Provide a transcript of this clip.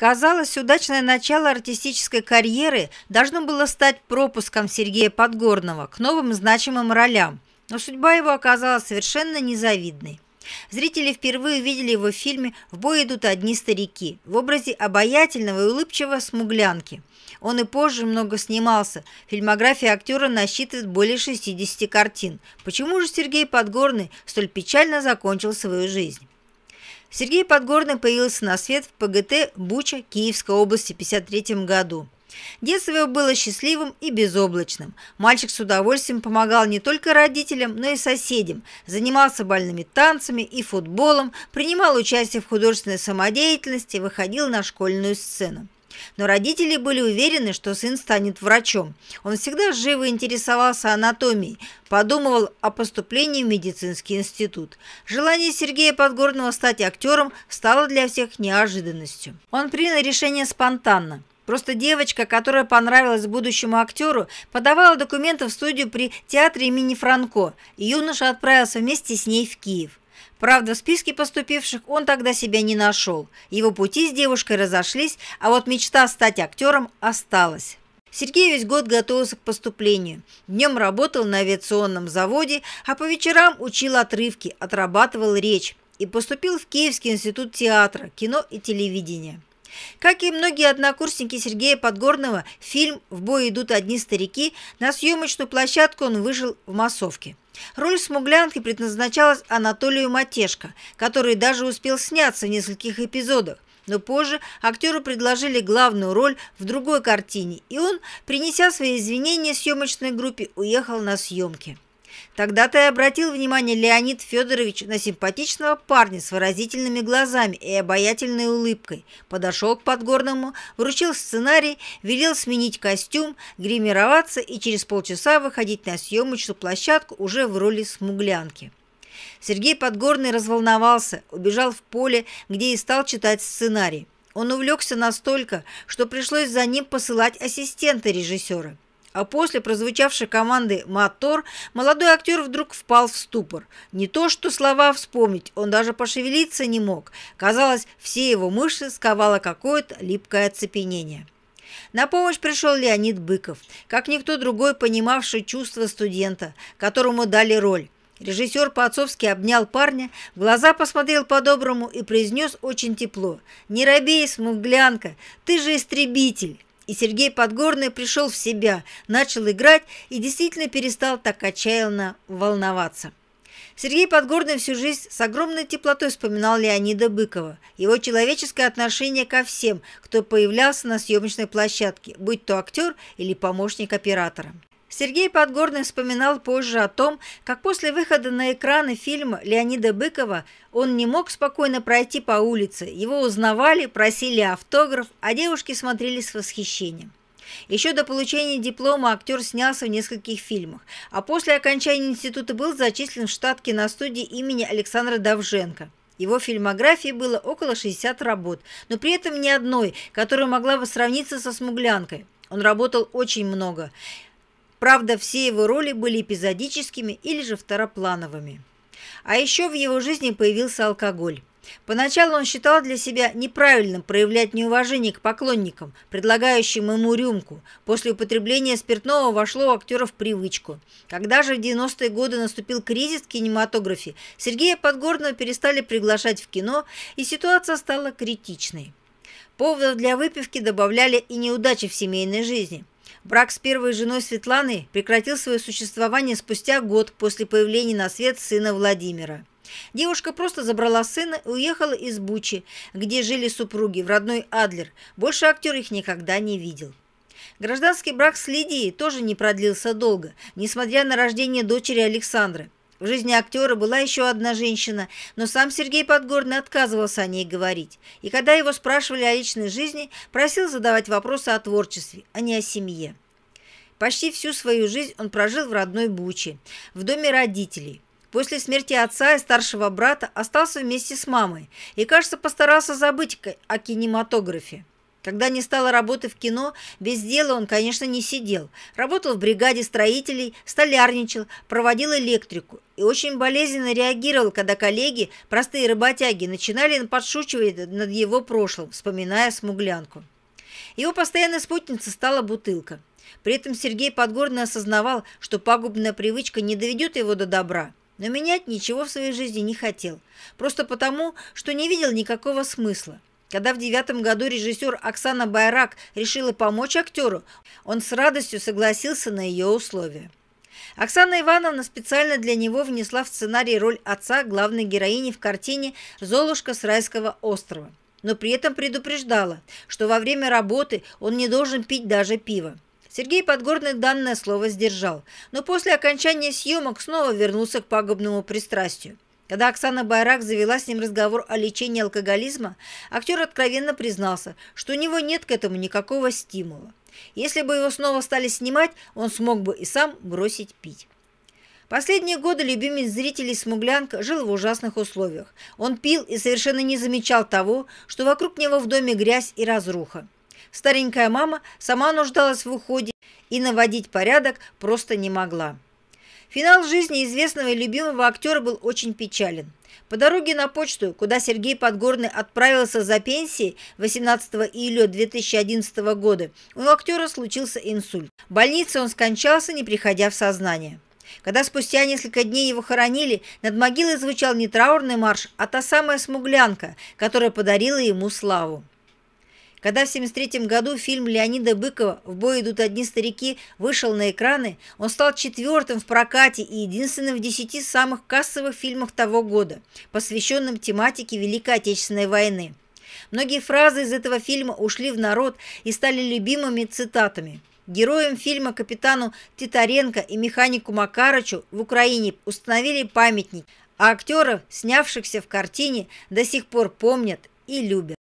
Казалось, удачное начало артистической карьеры должно было стать пропуском Сергея Подгорного к новым значимым ролям, но судьба его оказалась совершенно незавидной. Зрители впервые увидели его в фильме «В бой идут одни старики» в образе обаятельного и улыбчивого смуглянки. Он и позже много снимался. Фильмография актера насчитывает более 60 картин. Почему же Сергей Подгорный столь печально закончил свою жизнь? Сергей Подгорный появился на свет в ПГТ Буча Киевской области в 1953 году. Детство его было счастливым и безоблачным. Мальчик с удовольствием помогал не только родителям, но и соседям. Занимался бальными танцами и футболом, принимал участие в художественной самодеятельности, выходил на школьную сцену но родители были уверены, что сын станет врачом. Он всегда живо интересовался анатомией, подумывал о поступлении в медицинский институт. Желание Сергея Подгорного стать актером стало для всех неожиданностью. Он принял решение спонтанно. Просто девочка, которая понравилась будущему актеру, подавала документы в студию при театре имени Франко, и юноша отправился вместе с ней в Киев. Правда, в списке поступивших он тогда себя не нашел. Его пути с девушкой разошлись, а вот мечта стать актером осталась. Сергей весь год готовился к поступлению. Днем работал на авиационном заводе, а по вечерам учил отрывки, отрабатывал речь и поступил в Киевский институт театра, кино и телевидения. Как и многие однокурсники Сергея Подгорного, фильм «В бой идут одни старики» на съемочную площадку он вышел в массовке. Роль смуглянки предназначалась Анатолию Матешко, который даже успел сняться в нескольких эпизодах. Но позже актеру предложили главную роль в другой картине, и он, принеся свои извинения съемочной группе, уехал на съемки. Тогда-то и обратил внимание Леонид Федорович на симпатичного парня с выразительными глазами и обаятельной улыбкой. Подошел к Подгорному, вручил сценарий, велел сменить костюм, гримироваться и через полчаса выходить на съемочную площадку уже в роли смуглянки. Сергей Подгорный разволновался, убежал в поле, где и стал читать сценарий. Он увлекся настолько, что пришлось за ним посылать ассистента режиссера. А после прозвучавшей команды «Мотор» молодой актер вдруг впал в ступор. Не то что слова вспомнить, он даже пошевелиться не мог. Казалось, все его мышцы сковало какое-то липкое оцепенение. На помощь пришел Леонид Быков, как никто другой понимавший чувства студента, которому дали роль. Режиссер по-отцовски обнял парня, в глаза посмотрел по-доброму и произнес очень тепло. «Не робей, смуглянка, ты же истребитель!» И Сергей Подгорный пришел в себя, начал играть и действительно перестал так отчаянно волноваться. Сергей Подгорный всю жизнь с огромной теплотой вспоминал Леонида Быкова, его человеческое отношение ко всем, кто появлялся на съемочной площадке, будь то актер или помощник оператора. Сергей Подгорный вспоминал позже о том, как после выхода на экраны фильма Леонида Быкова он не мог спокойно пройти по улице. Его узнавали, просили автограф, а девушки смотрели с восхищением. Еще до получения диплома актер снялся в нескольких фильмах, а после окончания института был зачислен в штат киностудии имени Александра Давженко. Его фильмографии было около 60 работ, но при этом ни одной, которая могла бы сравниться со «Смуглянкой». Он работал очень много – Правда, все его роли были эпизодическими или же второплановыми. А еще в его жизни появился алкоголь. Поначалу он считал для себя неправильным проявлять неуважение к поклонникам, предлагающим ему рюмку. После употребления спиртного вошло у актера в привычку. Когда же в 90-е годы наступил кризис в кинематографе, Сергея Подгорного перестали приглашать в кино, и ситуация стала критичной. Поводов для выпивки добавляли и неудачи в семейной жизни – Брак с первой женой Светланы прекратил свое существование спустя год после появления на свет сына Владимира. Девушка просто забрала сына и уехала из Бучи, где жили супруги, в родной Адлер. Больше актер их никогда не видел. Гражданский брак с Лидией тоже не продлился долго, несмотря на рождение дочери Александры – в жизни актера была еще одна женщина, но сам Сергей Подгорный отказывался о ней говорить. И когда его спрашивали о личной жизни, просил задавать вопросы о творчестве, а не о семье. Почти всю свою жизнь он прожил в родной Буче, в доме родителей. После смерти отца и старшего брата остался вместе с мамой и, кажется, постарался забыть о кинематографе. Когда не стало работы в кино, без дела он, конечно, не сидел. Работал в бригаде строителей, столярничал, проводил электрику и очень болезненно реагировал, когда коллеги, простые работяги, начинали подшучивать над его прошлым, вспоминая смуглянку. Его постоянной спутницей стала бутылка. При этом Сергей Подгорный осознавал, что пагубная привычка не доведет его до добра, но менять ничего в своей жизни не хотел, просто потому, что не видел никакого смысла. Когда в девятом году режиссер Оксана Байрак решила помочь актеру, он с радостью согласился на ее условия. Оксана Ивановна специально для него внесла в сценарий роль отца главной героини в картине «Золушка с райского острова», но при этом предупреждала, что во время работы он не должен пить даже пиво. Сергей Подгорный данное слово сдержал, но после окончания съемок снова вернулся к пагубному пристрастию – когда Оксана Байрак завела с ним разговор о лечении алкоголизма, актер откровенно признался, что у него нет к этому никакого стимула. Если бы его снова стали снимать, он смог бы и сам бросить пить. Последние годы любимец зрителей Смуглянка жил в ужасных условиях. Он пил и совершенно не замечал того, что вокруг него в доме грязь и разруха. Старенькая мама сама нуждалась в уходе и наводить порядок просто не могла. Финал жизни известного и любимого актера был очень печален. По дороге на почту, куда Сергей Подгорный отправился за пенсией 18 июля 2011 года, у актера случился инсульт. В больнице он скончался, не приходя в сознание. Когда спустя несколько дней его хоронили, над могилой звучал не траурный марш, а та самая смуглянка, которая подарила ему славу. Когда в 1973 году фильм Леонида Быкова «В бой идут одни старики» вышел на экраны, он стал четвертым в прокате и единственным в десяти самых кассовых фильмах того года, посвященным тематике Великой Отечественной войны. Многие фразы из этого фильма ушли в народ и стали любимыми цитатами. Героям фильма капитану Титаренко и механику Макарычу в Украине установили памятник, а актеров, снявшихся в картине, до сих пор помнят и любят.